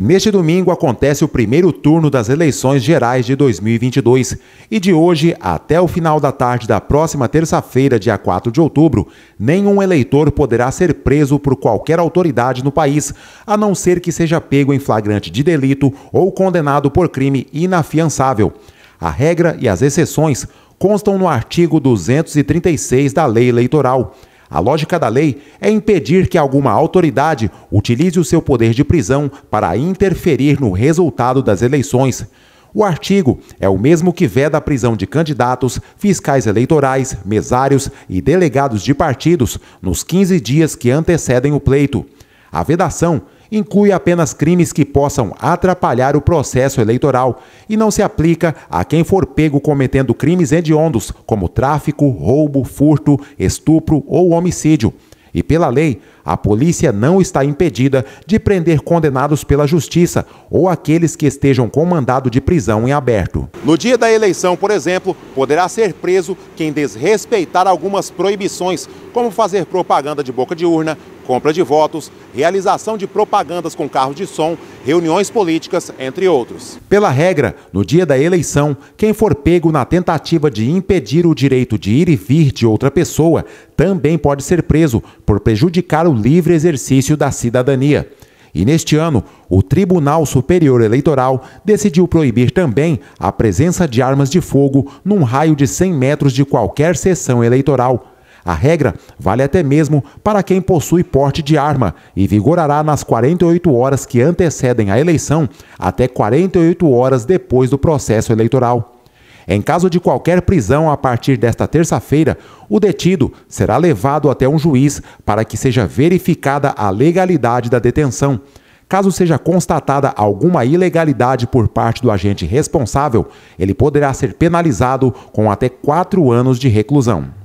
Neste domingo acontece o primeiro turno das eleições gerais de 2022 e de hoje até o final da tarde da próxima terça-feira, dia 4 de outubro, nenhum eleitor poderá ser preso por qualquer autoridade no país, a não ser que seja pego em flagrante de delito ou condenado por crime inafiançável. A regra e as exceções constam no artigo 236 da Lei Eleitoral. A lógica da lei é impedir que alguma autoridade utilize o seu poder de prisão para interferir no resultado das eleições. O artigo é o mesmo que veda a prisão de candidatos, fiscais eleitorais, mesários e delegados de partidos nos 15 dias que antecedem o pleito. A vedação inclui apenas crimes que possam atrapalhar o processo eleitoral e não se aplica a quem for pego cometendo crimes hediondos, como tráfico, roubo, furto, estupro ou homicídio. E pela lei, a polícia não está impedida de prender condenados pela justiça ou aqueles que estejam com mandado de prisão em aberto. No dia da eleição, por exemplo, poderá ser preso quem desrespeitar algumas proibições, como fazer propaganda de boca de urna, compra de votos, realização de propagandas com carros de som, reuniões políticas, entre outros. Pela regra, no dia da eleição, quem for pego na tentativa de impedir o direito de ir e vir de outra pessoa também pode ser preso por prejudicar o livre exercício da cidadania. E neste ano, o Tribunal Superior Eleitoral decidiu proibir também a presença de armas de fogo num raio de 100 metros de qualquer sessão eleitoral a regra vale até mesmo para quem possui porte de arma e vigorará nas 48 horas que antecedem a eleição até 48 horas depois do processo eleitoral. Em caso de qualquer prisão a partir desta terça-feira, o detido será levado até um juiz para que seja verificada a legalidade da detenção. Caso seja constatada alguma ilegalidade por parte do agente responsável, ele poderá ser penalizado com até quatro anos de reclusão.